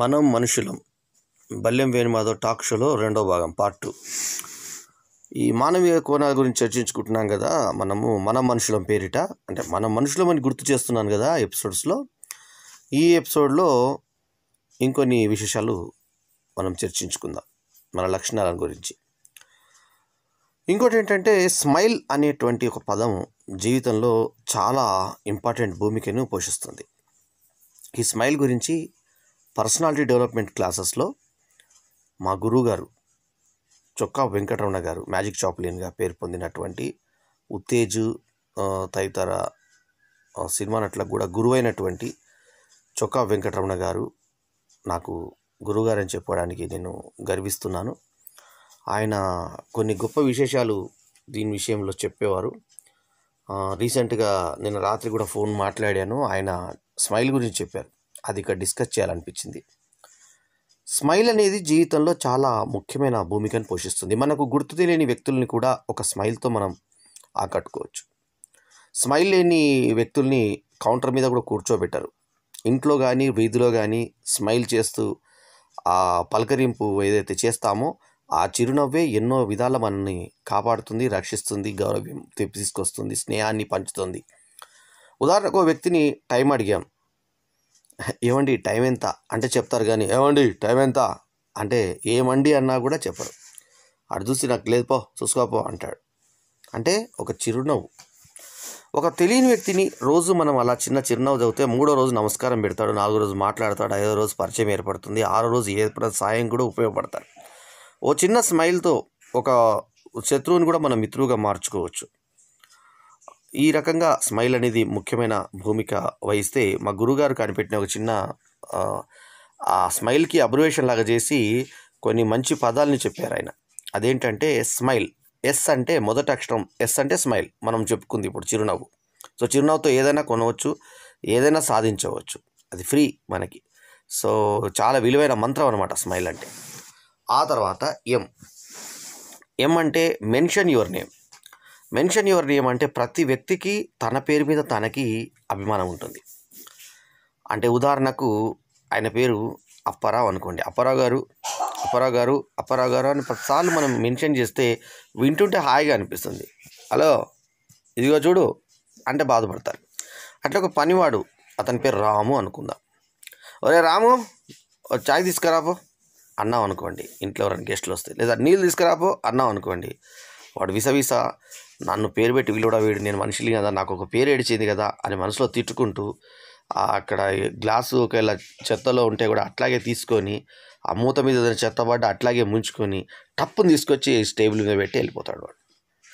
మనం మనుషులం బల్యం వేణుమాధవ్ టాక్ షోలో రెండో భాగం పార్ట్ టూ ఈ మానవీయ కోణాల గురించి చర్చించుకుంటున్నాం కదా మనము మన మనుషులం పేరిట అంటే మన మనుషులం అని గుర్తు చేస్తున్నాను కదా ఎపిసోడ్స్లో ఈ ఎపిసోడ్లో ఇంకొన్ని విశేషాలు మనం చర్చించుకుందాం మన లక్షణాల గురించి ఇంకోటి ఏంటంటే స్మైల్ అనేటువంటి ఒక పదం జీవితంలో చాలా ఇంపార్టెంట్ భూమికను పోషిస్తుంది ఈ స్మైల్ గురించి పర్సనాలిటీ డెవలప్మెంట్ క్లాసెస్లో మా గురువుగారు చొక్కా వెంకటరమణ గారు మ్యాజిక్ చాప్లిన్గా పేరు పొందినటువంటి ఉత్తేజ్ తదితర సినిమా నటులకు కూడా గురువైనటువంటి చొక్కా వెంకటరమణ గారు నాకు గురువుగారని చెప్పడానికి నేను గర్విస్తున్నాను ఆయన కొన్ని గొప్ప విశేషాలు దీని విషయంలో చెప్పేవారు రీసెంట్గా నేను రాత్రి కూడా ఫోన్ మాట్లాడాను ఆయన స్మైల్ గురించి చెప్పారు అది ఇక్కడ డిస్కస్ చేయాలనిపించింది స్మైల్ అనేది జీవితంలో చాలా ముఖ్యమైన భూమికను పోషిస్తుంది మనకు గుర్తు తెలియని వ్యక్తుల్ని కూడా ఒక స్మైల్తో మనం ఆకట్టుకోవచ్చు స్మైల్ లేని వ్యక్తుల్ని కౌంటర్ మీద కూడా కూర్చోబెట్టారు ఇంట్లో కానీ వీధిలో కానీ స్మైల్ చేస్తూ ఆ పలకరింపు ఏదైతే చేస్తామో ఆ చిరునవ్వే ఎన్నో విధాల మనల్ని కాపాడుతుంది రక్షిస్తుంది గౌరవం తీసుకొస్తుంది స్నేహాన్ని పంచుతుంది ఉదాహరణకు వ్యక్తిని టైం అడిగాం ఏమండి టైం ఎంత అంటే చెప్తారు కానీ ఏమండి టైం ఎంత అంటే ఏమండి అన్నా కూడా చెప్పరు అటు చూసి నాకు లేదు పో చూసుకోపో అంటాడు అంటే ఒక చిరునవ్వు ఒక తెలియని వ్యక్తిని రోజు మనం అలా చిన్న చిరునవ్వు చదివితే మూడో రోజు నమస్కారం పెడతాడు నాలుగో రోజు మాట్లాడతాడు ఐదో రోజు పరిచయం ఏర్పడుతుంది ఆరో రోజు ఏర్పడ సాయం కూడా ఉపయోగపడతాడు ఓ చిన్న స్మైల్తో ఒక శత్రువుని కూడా మనం మిత్రువుగా మార్చుకోవచ్చు ఈ రకంగా స్మైల్ అనేది ముఖ్యమైన భూమిక వహిస్తే మా గురుగారు కనిపెట్టిన ఒక చిన్న ఆ స్మైల్కి అబ్రివేషన్ లాగా చేసి కొన్ని మంచి పదాలని చెప్పారు ఆయన అదేంటంటే స్మైల్ ఎస్ అంటే మొదట అక్షరం ఎస్ అంటే స్మైల్ మనం చెప్పుకుంది ఇప్పుడు చిరునవ్వు సో చిరునవ్వుతో ఏదైనా కొనవచ్చు ఏదైనా సాధించవచ్చు అది ఫ్రీ మనకి సో చాలా విలువైన మంత్రం అనమాట స్మైల్ అంటే ఆ తర్వాత ఎం ఎం అంటే mention your name mention your name అంటే ప్రతి వ్యక్తికి తన పేరు మీద తనకి అభిమానం ఉంటుంది అంటే ఉదాహరణకు ఆయన పేరు అప్పారావు అనుకోండి అప్పారావు గారు అప్పారావు గారు అప్పారావు గారు అని ప్రతిసార్లు మనం మెన్షన్ చేస్తే వింటుంటే హాయిగా అనిపిస్తుంది హలో ఇదిగో చూడు అంటే బాధపడతారు అట్లా ఒక పనివాడు అతని పేరు రాము అనుకుందాం ఒరే రాము చాయ్ తీసుకురాపో అన్నాం అనుకోండి ఇంట్లో ఎవరైనా గెస్ట్లు వస్తే లేదా నీళ్ళు తీసుకురాపో అన్నాం అనుకోండి వాడు విసవిస నన్ను పేరు పెట్టి వీళ్ళు కూడా వీడు నేను మనుషులు కదా నాకు ఒక పేరు ఏడిచింది కదా అని మనసులో తిట్టుకుంటూ అక్కడ గ్లాసు ఒకవేళ చెత్తలో ఉంటే కూడా అట్లాగే తీసుకొని ఆ మూత మీద చెత్త పడ్డ అట్లాగే ముంచుకొని టప్పును తీసుకొచ్చి స్టేబుల్ మీద పెట్టి వెళ్ళిపోతాడు వాడు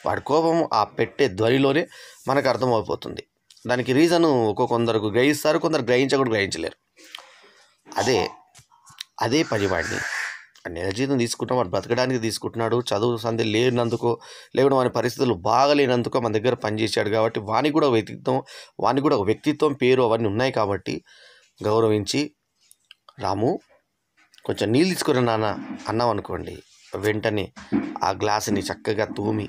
వాడి కోపం ఆ పెట్టే ధ్వనిలోనే మనకు అర్థమైపోతుంది దానికి రీజను ఒక కొందరు గ్రహిస్తారు కొందరు గ్రహించకూడదు గ్రహించలేరు అదే అదే పనివాడిని నెల జీతం తీసుకుంటాం వాడు బ్రతకడానికి తీసుకుంటున్నాడు చదువు సంధి లేనందుకు లేకుండా వాని పరిస్థితులు బాగలేనందుకు మన దగ్గర పనిచేశాడు కాబట్టి వానికి కూడా వ్యక్తిత్వం వానికి కూడా ఒక వ్యక్తిత్వం పేరు అవన్నీ ఉన్నాయి కాబట్టి గౌరవించి రాము కొంచెం నీళ్ళు తీసుకురా నాన్న అన్నాం అనుకోండి వెంటనే ఆ గ్లాసుని చక్కగా తూమి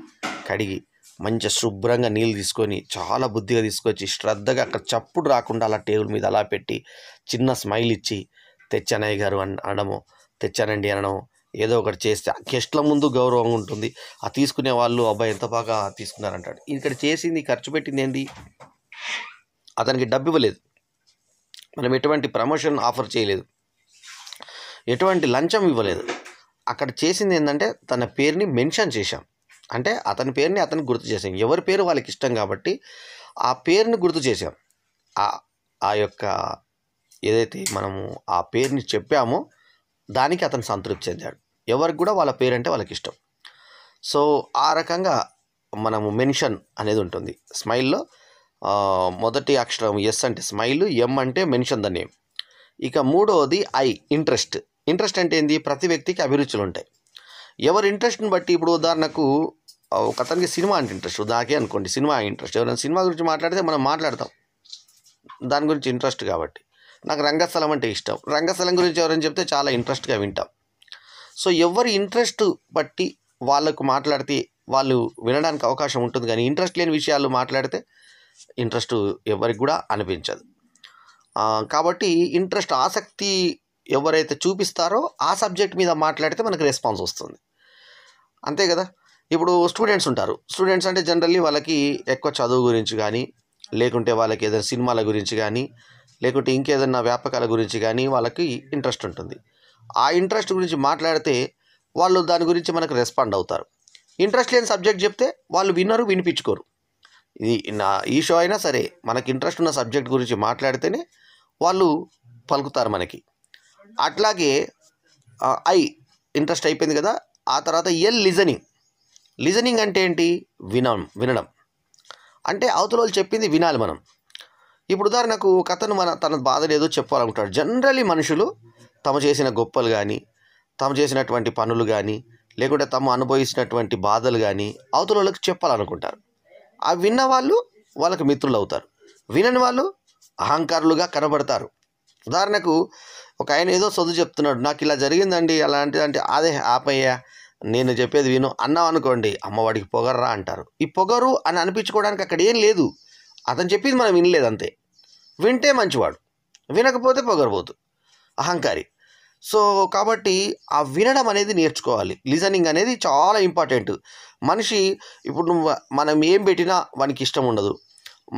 కడిగి మంచి శుభ్రంగా నీళ్ళు తీసుకొని చాలా బుద్ధిగా తీసుకొచ్చి శ్రద్ధగా అక్కడ చప్పుడు రాకుండా అలా టేబుల్ మీద అలా పెట్టి చిన్న స్మైల్ ఇచ్చి తెచ్చనయ్య గారు అన్ అనడము తెచ్చానండి అనడం ఏదో ఒకటి చేస్తే గెస్ట్ల ముందు గౌరవం ఉంటుంది ఆ తీసుకునే వాళ్ళు అబ్బాయి ఎంత బాగా తీసుకున్నారంటాడు ఇక్కడ చేసింది ఖర్చు పెట్టింది ఏంది అతనికి డబ్బు ఇవ్వలేదు మనం ఎటువంటి ప్రమోషన్ ఆఫర్ చేయలేదు ఎటువంటి లంచం ఇవ్వలేదు అక్కడ చేసింది ఏంటంటే తన పేరుని మెన్షన్ చేశాం అంటే అతని పేరుని అతను గుర్తు చేసాం ఎవరి పేరు వాళ్ళకి ఇష్టం కాబట్టి ఆ పేరుని గుర్తు చేసాం ఆ యొక్క ఏదైతే మనము ఆ పేరుని చెప్పామో దానికి అతను సంతృప్తి చెందాడు ఎవరికి కూడా వాళ్ళ పేరంటే వాళ్ళకి ఇష్టం సో ఆ రకంగా మనము మెన్షన్ అనేది ఉంటుంది స్మైల్లో మొదటి అక్షరం ఎస్ అంటే స్మైల్ ఎం అంటే మెన్షన్ ద నేమ్ ఇక మూడవది ఐ ఇంట్రెస్ట్ ఇంట్రెస్ట్ అంటే ఏంది ప్రతి వ్యక్తికి అభిరుచులు ఉంటాయి ఎవరి ఇంట్రెస్ట్ని బట్టి ఇప్పుడు ఉదాహరణకు ఒక అతనికి సినిమా అంటే ఇంట్రెస్ట్ దాకే అనుకోండి సినిమా ఇంట్రెస్ట్ ఎవరైనా సినిమా గురించి మాట్లాడితే మనం మాట్లాడతాం దాని గురించి ఇంట్రెస్ట్ కాబట్టి నాకు రంగస్థలం అంటే ఇష్టం రంగస్థలం గురించి ఎవరైనా చెప్తే చాలా ఇంట్రెస్ట్గా వింటాం సో ఎవరి ఇంట్రెస్ట్ బట్టి వాళ్ళకు మాట్లాడితే వాళ్ళు వినడానికి అవకాశం ఉంటుంది కానీ ఇంట్రెస్ట్ లేని విషయాలు మాట్లాడితే ఇంట్రెస్ట్ ఎవరికి కూడా అనిపించదు కాబట్టి ఇంట్రెస్ట్ ఆసక్తి ఎవరైతే చూపిస్తారో ఆ సబ్జెక్ట్ మీద మాట్లాడితే మనకు రెస్పాన్స్ వస్తుంది అంతే కదా ఇప్పుడు స్టూడెంట్స్ ఉంటారు స్టూడెంట్స్ అంటే జనరల్లీ వాళ్ళకి ఎక్కువ చదువు గురించి కానీ లేకుంటే వాళ్ళకి ఏదైనా సినిమాల గురించి కానీ లేకుంటే ఇంకేదన్నా వ్యాపకాల గురించి కానీ వాళ్ళకి ఇంట్రెస్ట్ ఉంటుంది ఆ ఇంట్రెస్ట్ గురించి మాట్లాడితే వాళ్ళు దాని గురించి మనకు రెస్పాండ్ అవుతారు ఇంట్రెస్ట్ లేని సబ్జెక్ట్ చెప్తే వాళ్ళు విన్నారు వినిపించుకోరు ఇది నా ఈ షో అయినా సరే మనకి ఇంట్రెస్ట్ ఉన్న సబ్జెక్ట్ గురించి మాట్లాడితేనే వాళ్ళు పలుకుతారు మనకి అట్లాగే ఐ ఇంట్రెస్ట్ అయిపోయింది కదా ఆ తర్వాత ఎల్ లిజనింగ్ లిజనింగ్ అంటే ఏంటి వినం వినడం అంటే అవతల వాళ్ళు చెప్పింది వినాలి మనం ఇప్పుడు ఉదాహరణకు ఒక అతను మన తన బాధలు ఏదో చెప్పాలనుకుంటాడు జనరలీ మనుషులు తమ చేసిన గొప్పలు కానీ తమ చేసినటువంటి పనులు కానీ లేకుంటే తమ అనుభవించినటువంటి బాధలు కానీ అవతల వాళ్ళకి చెప్పాలనుకుంటారు ఆ విన్న వాళ్ళు వాళ్ళకి మిత్రులు అవుతారు వినని వాళ్ళు అహంకారులుగా కనబడతారు ఉదాహరణకు ఒక ఆయన ఏదో సొద్దు చెప్తున్నాడు నాకు ఇలా జరిగిందండి అలాంటిదంటే అదే ఆపయ్యా నేను చెప్పేది విను అన్నావు అనుకోండి అమ్మవాడికి పొగర్రా అంటారు ఈ పొగరు అని అనిపించుకోవడానికి అక్కడ ఏం లేదు అతను చెప్పేది మనం వినలేదు అంతే వింటే మంచివాడు వినకపోతే పొగరబోతు అహంకారి సో కాబట్టి ఆ వినడం అనేది నేర్చుకోవాలి లిజనింగ్ అనేది చాలా ఇంపార్టెంట్ మనిషి ఇప్పుడు మనం ఏం పెట్టినా వానికి ఇష్టం ఉండదు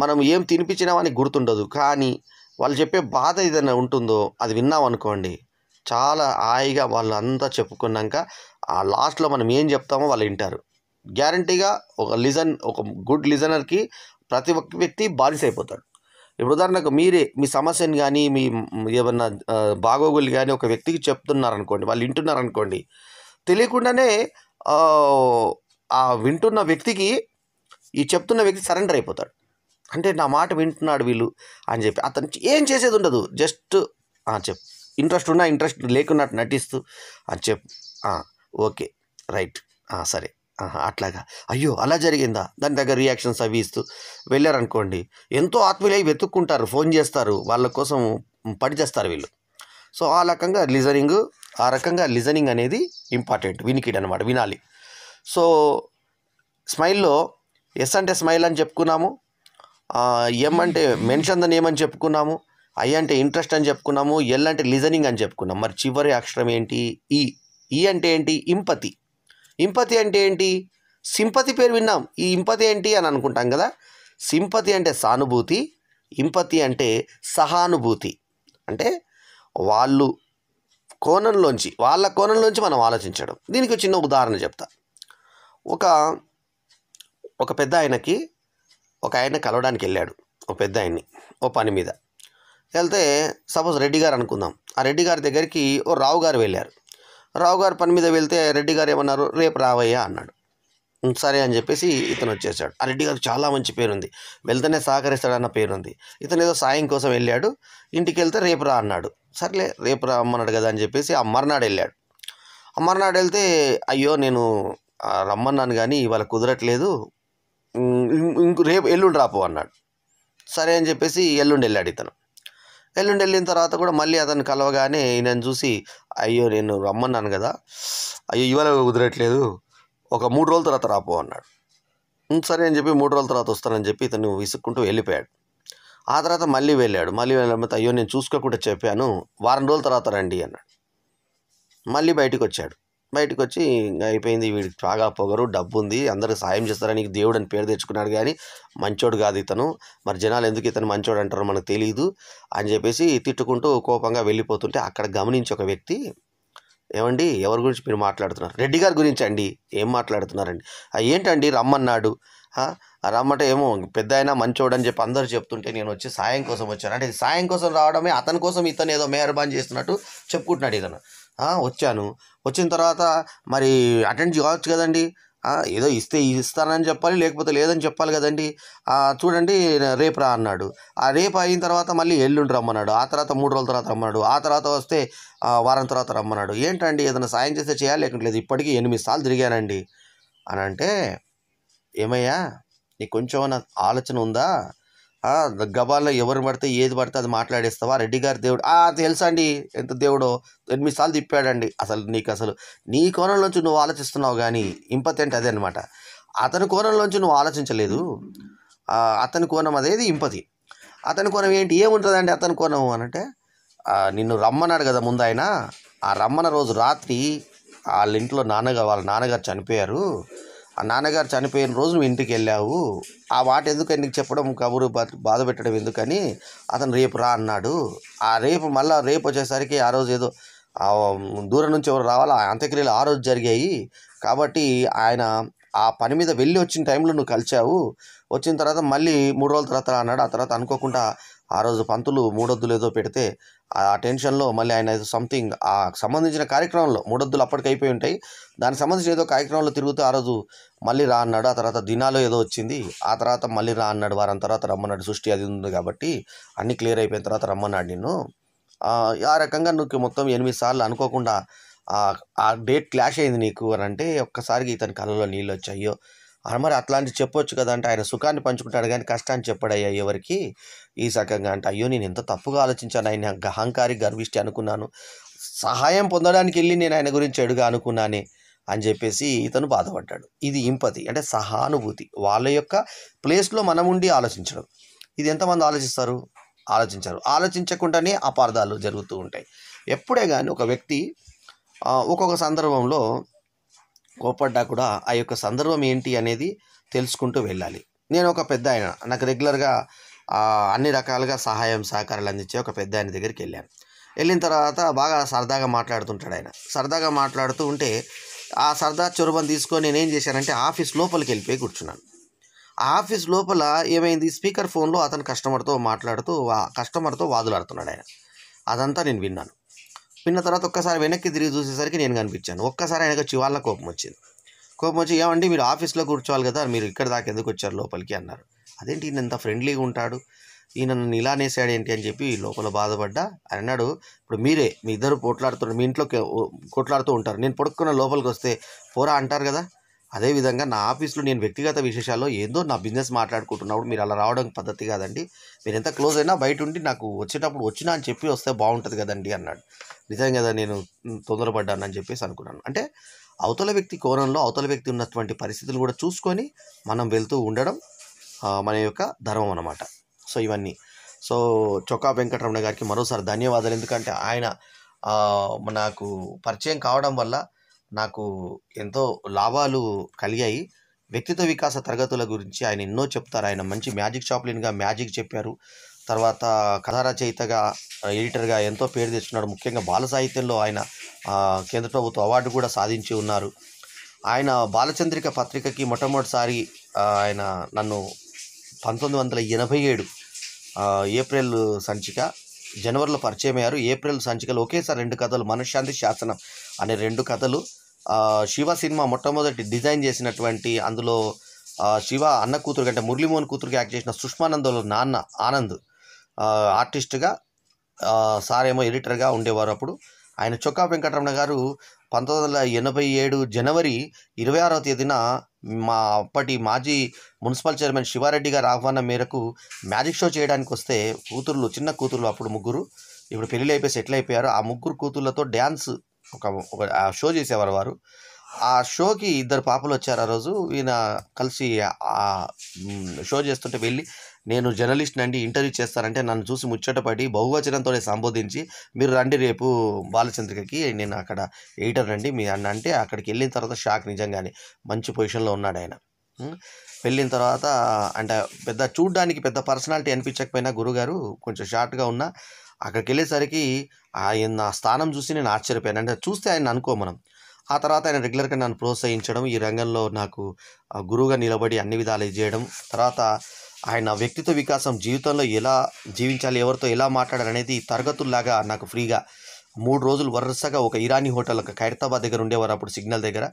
మనం ఏం తినిపించినా వానికి గుర్తుండదు కానీ వాళ్ళు చెప్పే బాధ ఏదైనా ఉంటుందో అది విన్నాం అనుకోండి చాలా హాయిగా వాళ్ళు అంతా చెప్పుకున్నాక ఆ లాస్ట్లో మనం ఏం చెప్తామో వాళ్ళు వింటారు గ్యారంటీగా ఒక లిజన్ ఒక గుడ్ లిజనర్కి ప్రతి ఒక్క వ్యక్తి బానిస అయిపోతాడు ఇప్పుడు ఉదాహరణకు మీరే మీ సమస్యని కానీ మీ ఏమన్నా బాగోగులు కానీ ఒక వ్యక్తికి చెప్తున్నారనుకోండి వాళ్ళు వింటున్నారనుకోండి తెలియకుండానే ఆ వింటున్న వ్యక్తికి ఈ చెప్తున్న వ్యక్తి సరెండర్ అయిపోతాడు అంటే నా మాట వింటున్నాడు వీళ్ళు అని చెప్పి అతను ఏం చేసేది ఉండదు జస్ట్ చెప్పు ఇంట్రెస్ట్ ఉన్నా ఇంట్రెస్ట్ లేకున్నట్టు నటిస్తూ అని చెప్పు ఓకే రైట్ సరే అట్లాగా అయ్యో అలా జరిగిందా దాని దగ్గర రియాక్షన్స్ అవి ఇస్తూ వెళ్ళారనుకోండి ఎంతో ఆత్మీయులై వెతుక్కుంటారు ఫోన్ చేస్తారు వాళ్ళ కోసం పని చేస్తారు వీళ్ళు సో ఆ రకంగా లిజనింగ్ ఆ రకంగా లిజనింగ్ అనేది ఇంపార్టెంట్ వినికిడ్ అనమాట వినాలి సో స్మైల్లో ఎస్ అంటే స్మైల్ అని చెప్పుకున్నాము ఎం అంటే మెన్షన్ ద నేమ్ అని చెప్పుకున్నాము ఐ అంటే ఇంట్రెస్ట్ అని చెప్పుకున్నాము ఎల్ అంటే లిజనింగ్ అని చెప్పుకున్నాం మరి చివరి అక్షరం ఏంటి ఈ ఈ అంటే ఏంటి ఇంపతి ఇంపతి అంటే ఏంటి సింపతి పేరు విన్నాం ఈ ఇంపతి ఏంటి అని అనుకుంటాం కదా సింపతి అంటే సానుభూతి ఇంపతి అంటే సహానుభూతి అంటే వాళ్ళు కోణంలోంచి వాళ్ళ కోణంలోంచి మనం ఆలోచించడం దీనికి చిన్న ఉదాహరణ చెప్తా ఒక ఒక పెద్ద ఆయనకి ఒక ఆయన కలవడానికి వెళ్ళాడు ఓ పెద్ద ఆయన్ని ఓ పని మీద వెళ్తే సపోజ్ రెడ్డి గారు అనుకుందాం ఆ రెడ్డి గారి దగ్గరికి ఓ రావు గారు వెళ్ళారు రావు గారు పని మీద వెళ్తే రెడ్డి గారు ఏమన్నారు రేపు రావయ్యా అన్నాడు సరే అని చెప్పేసి ఇతను వచ్చేసాడు ఆ రెడ్డి గారు చాలా మంచి పేరుంది వెళ్తేనే సహకరిస్తాడన్న పేరుంది ఇతను ఏదో సాయం కోసం వెళ్ళాడు ఇంటికి వెళ్తే రేపు రా అన్నాడు సర్లే రేపు రా అమ్మన్నాడు కదా అని చెప్పేసి ఆ మర్నాడు వెళ్ళాడు ఆ మర్నాడు వెళ్తే అయ్యో నేను రమ్మన్నాను కానీ ఇవాళ కుదరట్లేదు ఇంక రేపు ఎల్లుండి రాపో అన్నాడు సరే అని చెప్పేసి ఎల్లుండి వెళ్ళాడు ఇతను ఎల్లుండి వెళ్ళిన తర్వాత కూడా మళ్ళీ అతను కలవగానే నన్ను చూసి అయ్యో నేను రమ్మన్నాను కదా అయ్యో ఇవాళ కుదరట్లేదు ఒక మూడు రోజుల తర్వాత రాపో అన్నాడు సరే అని చెప్పి మూడు రోజుల తర్వాత వస్తానని చెప్పి ఇతను విసుక్కుంటూ వెళ్ళిపోయాడు ఆ తర్వాత మళ్ళీ వెళ్ళాడు మళ్ళీ వెళ్ళిన అయ్యో నేను చూసుకోకుండా చెప్పాను వారం రోజుల తర్వాత రండి అన్నాడు మళ్ళీ బయటకు వచ్చాడు బయటకు వచ్చి అయిపోయింది వీడికి బాగా పొగరు డబ్బు ఉంది అందరికి సాయం చేస్తారని దేవుడు అని పేరు తెచ్చుకున్నాడు కానీ మంచోడు కాదు ఇతను మరి జనాలు ఎందుకు ఇతను మంచోడు అంటారో మనకు తెలియదు అని చెప్పేసి తిట్టుకుంటూ కోపంగా వెళ్ళిపోతుంటే అక్కడ గమనించి ఒక వ్యక్తి ఏమండి ఎవరి గురించి మీరు మాట్లాడుతున్నారు రెడ్డి గారి గురించి అండి ఏం మాట్లాడుతున్నారండి ఏంటండి రమ్మన్నాడు రమ్మంటే ఏమో పెద్ద అయినా మంచోడు అని చెప్పి అందరు చెప్తుంటే నేను వచ్చి సాయం కోసం వచ్చాను అంటే సాయం కోసం రావడమే అతని కోసం ఇతను ఏదో మెహర్బాన్ చేస్తున్నట్టు చెప్పుకుంటున్నాడు ఇతను వచ్చాను వచ్చిన తర్వాత మరి అటెండ్ కావచ్చు కదండి ఏదో ఇస్తే ఇస్తానని చెప్పాలి లేకపోతే లేదని చెప్పాలి కదండి చూడండి రేపు రా అన్నాడు ఆ రేపు అయిన తర్వాత మళ్ళీ ఎల్లుండి రమ్మన్నాడు ఆ తర్వాత మూడు రోజుల తర్వాత రమ్మన్నాడు ఆ తర్వాత వస్తే వారం తర్వాత రమ్మన్నాడు ఏంటండి ఏదైనా సాయం చేస్తే చేయాలి లేకుంటలేదు ఇప్పటికీ ఎనిమిది సార్లు తిరిగానండి అని అంటే ఏమయ్యా నీకు కొంచెం ఆలోచన ఉందా గబాల్లో ఎవరు పడితే ఏది పడితే అది మాట్లాడేస్తావా రెడ్డి గారి దేవుడు ఆ తెలుసా అండి ఎంత దేవుడో ఎనిమిది సార్లు తిప్పాడండి అసలు నీకు అసలు నీ కోణంలోంచి నువ్వు ఆలోచిస్తున్నావు కానీ ఇంపతెంట్ అదే అనమాట అతని కోణంలోంచి నువ్వు ఆలోచించలేదు అతని కోణం అదేది ఇంపతి అతని కోణం ఏంటి ఏముంటుందండి అతని కోణం అని అంటే నిన్ను రమ్మన్నాడు కదా ముందు ఆయన ఆ రమ్మన రోజు రాత్రి వాళ్ళ ఇంట్లో నాన్నగారు వాళ్ళ నాన్నగారు చనిపోయారు ఆ నాన్నగారు చనిపోయిన రోజు నువ్వు ఇంటికి వెళ్ళావు ఆ మాట ఎందుకని నీకు చెప్పడం కబురు బాధ పెట్టడం ఎందుకని అతను రేపు రా అన్నాడు ఆ రేపు మళ్ళీ రేపు వచ్చేసరికి ఆ రోజు ఏదో దూరం నుంచి ఎవరు రావాలో ఆ అంత్యక్రియలు ఆ రోజు జరిగాయి కాబట్టి ఆయన ఆ పని మీద వెళ్ళి వచ్చిన టైంలో నువ్వు కలిచావు వచ్చిన తర్వాత మళ్ళీ మూడు రోజుల తర్వాత అన్నాడు ఆ తర్వాత అనుకోకుండా ఆ రోజు పంతులు మూడొద్దులు ఏదో పెడితే ఆ టెన్షన్లో మళ్ళీ ఆయన ఏదో సంథింగ్ ఆ సంబంధించిన కార్యక్రమంలో మూడొద్దులు అప్పటికి అయిపోయి ఉంటాయి దానికి సంబంధించిన ఏదో కార్యక్రమంలో తిరుగుతూ ఆ రోజు మళ్ళీ రా అన్నాడు ఆ తర్వాత దినాలో ఏదో వచ్చింది ఆ తర్వాత మళ్ళీ రా అన్నాడు వారం తర్వాత రమ్మన్నాడు సృష్టి అది ఉంది కాబట్టి అన్నీ క్లియర్ అయిపోయిన తర్వాత రమ్మన్నాడు నిన్ను ఆ రకంగా నువ్వు మొత్తం ఎనిమిది సార్లు అనుకోకుండా ఆ డేట్ క్లాష్ అయింది నీకు అని అంటే ఒక్కసారికి ఇతని కళ్ళలో నీళ్ళు వచ్చాయో మరి అట్లాంటి చెప్పొచ్చు కదా అంటే ఆయన సుఖాన్ని పంచుకుంటాడు కానీ కష్టాన్ని చెప్పాడయ్యా ఎవరికి ఈ సకంగా అంటే అయ్యో నేను ఎంత తప్పుగా ఆలోచించాను ఆయన అహంకారి గర్విష్టి అనుకున్నాను సహాయం పొందడానికి వెళ్ళి నేను ఆయన గురించి ఎడుగా అనుకున్నానే అని చెప్పేసి ఇతను బాధపడ్డాడు ఇది ఇంపతి అంటే సహానుభూతి వాళ్ళ యొక్క ప్లేస్లో మనం ఉండి ఆలోచించడం ఇది ఎంతమంది ఆలోచిస్తారు ఆలోచించారు ఆలోచించకుండానే అపార్థాలు జరుగుతూ ఉంటాయి ఎప్పుడే కానీ ఒక వ్యక్తి ఒక్కొక్క సందర్భంలో కోపడ్డా కూడా ఆ యొక్క సందర్భం ఏంటి అనేది తెలుసుకుంటూ వెళ్ళాలి నేను ఒక పెద్ద ఆయన నాకు రెగ్యులర్గా అన్ని రకాలుగా సహాయం సహకారాలు అందించే ఒక పెద్ద ఆయన దగ్గరికి వెళ్ళాను వెళ్ళిన తర్వాత బాగా సరదాగా మాట్లాడుతుంటాడు ఆయన సరదాగా మాట్లాడుతూ ఉంటే ఆ సరదా చొరబని తీసుకొని నేనేం చేశానంటే ఆఫీస్ లోపలికి వెళ్ళిపోయి కూర్చున్నాను ఆఫీస్ లోపల ఏమైంది స్పీకర్ ఫోన్లో అతను కస్టమర్తో మాట్లాడుతూ కస్టమర్తో వాదులాడుతున్నాడు ఆయన అదంతా నేను విన్నాను పిన్న తర్వాత ఒక్కసారి వెనక్కి తిరిగి చూసేసరికి నేను కనిపించాను ఒక్కసారి ఆయనకు వాళ్ళ కోపం వచ్చింది కోపం వచ్చి ఏమండి మీరు ఆఫీస్లో కూర్చోవాలి కదా మీరు ఇక్కడ దాకా ఎందుకు వచ్చారు లోపలికి అన్నారు అదేంటి ఈయన ఎంత ఫ్రెండ్లీగా ఉంటాడు ఈయన నన్ను ఇలా నేసాడు ఏంటి అని చెప్పి లోపల బాధపడ్డా అన్నాడు ఇప్పుడు మీరే మీ ఇద్దరు పోట్లాడుతున్నారు మీ ఇంట్లో కొట్లాడుతూ ఉంటారు నేను పడుకున్న లోపలికి వస్తే పోరా అంటారు కదా అదేవిధంగా నా ఆఫీస్లో నేను వ్యక్తిగత విశేషాల్లో ఏందో నా బిజినెస్ మాట్లాడుకుంటున్నప్పుడు మీరు అలా రావడం పద్ధతి కాదండి మీరు ఎంత క్లోజ్ అయినా బయట ఉండి నాకు వచ్చేటప్పుడు వచ్చినా అని చెప్పి వస్తే బాగుంటుంది కదండి అన్నాడు నిజంగా కదా నేను తొందరపడ్డాను అని చెప్పేసి అనుకున్నాను అంటే అవతల వ్యక్తి కోణంలో అవతల వ్యక్తి ఉన్నటువంటి పరిస్థితులు కూడా చూసుకొని మనం వెళ్తూ ఉండడం మన యొక్క ధర్మం అనమాట సో ఇవన్నీ సో చొక్కా వెంకటరమణ గారికి మరోసారి ధన్యవాదాలు ఎందుకంటే ఆయన నాకు పరిచయం కావడం వల్ల నాకు ఎంతో లాభాలు కలిగాయి వ్యక్తిత్వ వికాస తరగతుల గురించి ఆయన ఎన్నో చెప్తారు ఆయన మంచి మ్యాజిక్ షాప్లిన్గా మ్యాజిక్ చెప్పారు తర్వాత కథా రచయితగా ఎడిటర్గా ఎంతో పేరు తెచ్చుకున్నాడు ముఖ్యంగా బాల సాహిత్యంలో ఆయన కేంద్ర ప్రభుత్వ అవార్డు కూడా సాధించి ఉన్నారు ఆయన బాలచంద్రిక పత్రికకి మొట్టమొదటిసారి ఆయన నన్ను పంతొమ్మిది వందల ఎనభై ఏడు ఏప్రిల్ సంచిక జనవరిలో పరిచయం అయ్యారు ఏప్రిల్ సంచికలు ఒకేసారి రెండు కథలు మనశ్శాంతి శాసనం అనే రెండు కథలు శివ సినిమా మొట్టమొదటి డిజైన్ చేసినటువంటి అందులో శివ అన్న కూతురు కంటే మురళీమోహన్ కూతురుకి యాక్ట్ చేసిన సుష్మానందోల నాన్న ఆనంద్ ఆర్టిస్ట్గా సారేమో ఎడిటర్గా ఉండేవారు అప్పుడు ఆయన చొక్కా వెంకటరమణ గారు పంతొమ్మిది వందల ఎనభై ఏడు జనవరి ఇరవై ఆరవ తేదీన మా అప్పటి మాజీ మున్సిపల్ చైర్మన్ శివారెడ్డి గారి ఆహ్వానం మేరకు మ్యాజిక్ షో చేయడానికి వస్తే కూతుర్లు చిన్న కూతుర్లు అప్పుడు ముగ్గురు ఇప్పుడు పెళ్ళిళ్ళు అయిపోయి సెటిల్ అయిపోయారు ఆ ముగ్గురు కూతుర్లతో డ్యాన్స్ ఒక ఒక ఆ షో చేసేవారు వారు ఆ షోకి ఇద్దరు పాపలు వచ్చారు ఆ రోజు ఈయన కలిసి ఆ షో చేస్తుంటే వెళ్ళి నేను జర్నలిస్ట్ అండి ఇంటర్వ్యూ చేస్తానంటే నన్ను చూసి ముచ్చటపడి బహువచనంతో సంబోధించి మీరు రండి రేపు బాలచంద్రికకి నేను అక్కడ ఎయిటర్ రండి మీ అన్న అంటే అక్కడికి వెళ్ళిన తర్వాత షాక్ నిజంగానే మంచి పొజిషన్లో ఉన్నాడు ఆయన వెళ్ళిన తర్వాత అంటే పెద్ద చూడడానికి పెద్ద పర్సనాలిటీ అనిపించకపోయినా గురుగారు కొంచెం షార్ట్గా ఉన్నా అక్కడికి వెళ్ళేసరికి ఆయన నా స్థానం చూసి నేను ఆశ్చర్యపోయాను అంటే చూస్తే ఆయన అనుకో మనం ఆ తర్వాత ఆయన రెగ్యులర్గా నన్ను ప్రోత్సహించడం ఈ రంగంలో నాకు గురువుగా నిలబడి అన్ని విధాలు చేయడం తర్వాత ఆయన వ్యక్తిత్వ వికాసం జీవితంలో ఎలా జీవించాలి ఎవరితో ఎలా మాట్లాడాలి అనేది తరగతుల్లాగా నాకు ఫ్రీగా మూడు రోజులు వరుసగా ఒక ఇరానీ హోటల్ ఖైరతాబాద్ దగ్గర ఉండేవారు అప్పుడు సిగ్నల్ దగ్గర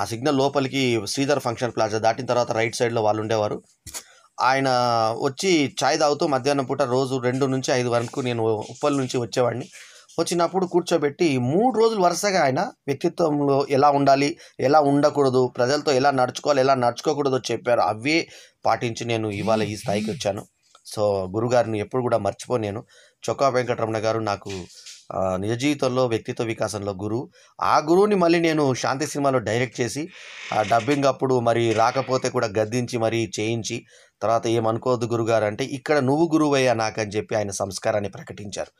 ఆ సిగ్నల్ లోపలికి శ్రీధర్ ఫంక్షన్ ప్లాజా దాటిన తర్వాత రైట్ సైడ్లో వాళ్ళు ఉండేవారు ఆయన వచ్చి ఛాయ్ తాగుతూ మధ్యాహ్నం పూట రోజు రెండు నుంచి ఐదు వరకు నేను ఉప్పల్ నుంచి వచ్చేవాడిని వచ్చినప్పుడు కూర్చోబెట్టి మూడు రోజులు వరుసగా ఆయన వ్యక్తిత్వంలో ఎలా ఉండాలి ఎలా ఉండకూడదు ప్రజలతో ఎలా నడుచుకోవాలి ఎలా నడుచుకోకూడదో చెప్పారు అవే పాటించి నేను ఇవాళ ఈ స్థాయికి వచ్చాను సో గురుగారిని ఎప్పుడు కూడా మర్చిపో నేను చొక్కా వెంకటరమణ గారు నాకు నిజ జీవితంలో వ్యక్తిత్వ వికాసంలో గురు ఆ గురువుని మళ్ళీ నేను శాంతి సినిమాలో డైరెక్ట్ చేసి ఆ డబ్బింగ్ అప్పుడు మరి రాకపోతే కూడా గద్దించి మరీ చేయించి తర్వాత ఏమనుకోవద్దు గురుగారు అంటే ఇక్కడ నువ్వు గురువయ్యా నాకని చెప్పి ఆయన సంస్కారాన్ని ప్రకటించారు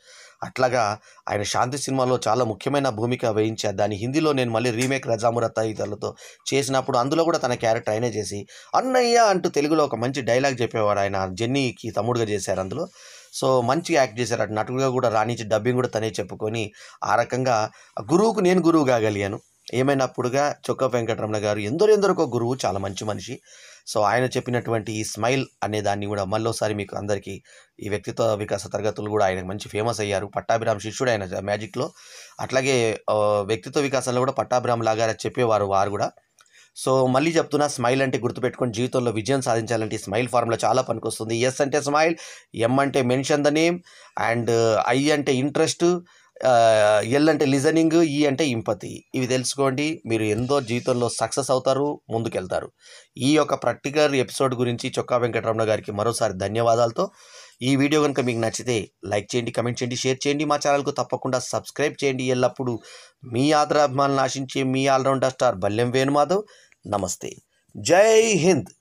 అట్లాగా ఆయన శాంతి సినిమాలో చాలా ముఖ్యమైన భూమిక వహించారు దాని హిందీలో నేను మళ్ళీ రీమేక్ రజామురత ఇతరులతో చేసినప్పుడు అందులో కూడా తన క్యారెక్టర్ ఆయనే చేసి అన్నయ్య అంటూ తెలుగులో ఒక మంచి డైలాగ్ చెప్పేవాడు ఆయన జెన్నీకి తమ్ముడుగా చేశారు అందులో సో మంచి యాక్ట్ చేశారు అటు నటుడుగా కూడా రాణించి డబ్బింగ్ కూడా తనే చెప్పుకొని ఆ రకంగా గురువుకు నేను గురువు కాగలిగాను ఏమైనప్పుడుగా చొక్క వెంకటరమణ గారు ఎందరో ఎందరికో గురువు చాలా మంచి మనిషి సో ఆయన చెప్పినటువంటి ఈ స్మైల్ అనే దాన్ని కూడా మళ్ళీసారి మీకు అందరికీ ఈ వ్యక్తిత్వ వికాస తరగతులు కూడా ఆయన మంచి ఫేమస్ అయ్యారు పట్టాభిరామ్ శిష్యుడు ఆయన మ్యాజిక్లో అట్లాగే వ్యక్తిత్వ వికాసంలో కూడా పట్టాభిరామ్ లాగారా చెప్పేవారు వారు కూడా సో మళ్ళీ చెప్తున్నా స్మైల్ అంటే గుర్తుపెట్టుకొని జీవితంలో విజయం సాధించాలంటే స్మైల్ ఫార్ములా చాలా పనికొస్తుంది ఎస్ అంటే స్మైల్ ఎం అంటే mention the name and I అంటే ఇంట్రెస్ట్ ఎల్ అంటే లిజనింగ్ ఈ అంటే ఇంపతి ఇవి తెలుసుకోండి మీరు ఎంతో జీవితంలో సక్సెస్ అవుతారు ముందుకెళ్తారు ఈ యొక్క ప్రాక్టికల్ ఎపిసోడ్ గురించి చొక్కా వెంకటరమణ గారికి మరోసారి ధన్యవాదాలతో ఈ వీడియో కనుక మీకు నచ్చితే లైక్ చేయండి కమెంట్ చేయండి షేర్ చేయండి మా ఛానల్కు తప్పకుండా సబ్స్క్రైబ్ చేయండి ఎల్లప్పుడూ మీ ఆదరాభిమానులు ఆశించే మీ ఆల్రౌండర్ స్టార్ బల్యం వేణుమాధవ్ నమస్తే జై హింద్